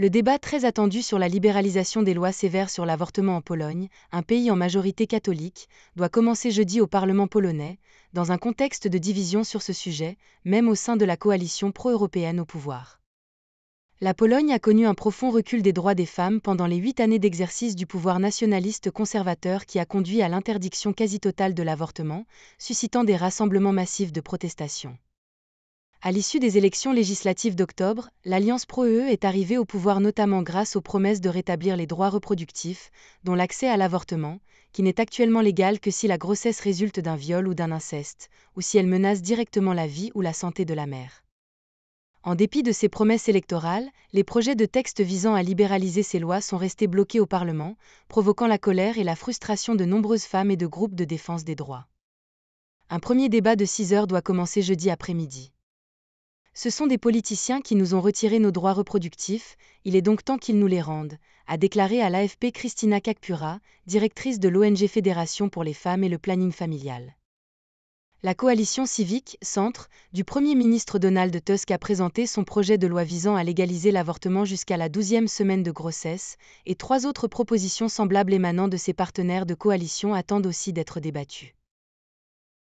Le débat très attendu sur la libéralisation des lois sévères sur l'avortement en Pologne, un pays en majorité catholique, doit commencer jeudi au Parlement polonais, dans un contexte de division sur ce sujet, même au sein de la coalition pro-européenne au pouvoir. La Pologne a connu un profond recul des droits des femmes pendant les huit années d'exercice du pouvoir nationaliste conservateur qui a conduit à l'interdiction quasi totale de l'avortement, suscitant des rassemblements massifs de protestations. À l'issue des élections législatives d'octobre, l'Alliance pro est arrivée au pouvoir notamment grâce aux promesses de rétablir les droits reproductifs, dont l'accès à l'avortement, qui n'est actuellement légal que si la grossesse résulte d'un viol ou d'un inceste, ou si elle menace directement la vie ou la santé de la mère. En dépit de ces promesses électorales, les projets de textes visant à libéraliser ces lois sont restés bloqués au Parlement, provoquant la colère et la frustration de nombreuses femmes et de groupes de défense des droits. Un premier débat de 6 heures doit commencer jeudi après-midi. Ce sont des politiciens qui nous ont retiré nos droits reproductifs, il est donc temps qu'ils nous les rendent, a déclaré à l'AFP Christina Kakpura, directrice de l'ONG Fédération pour les femmes et le planning familial. La coalition civique, centre, du Premier ministre Donald Tusk a présenté son projet de loi visant à légaliser l'avortement jusqu'à la douzième semaine de grossesse, et trois autres propositions semblables émanant de ses partenaires de coalition attendent aussi d'être débattues.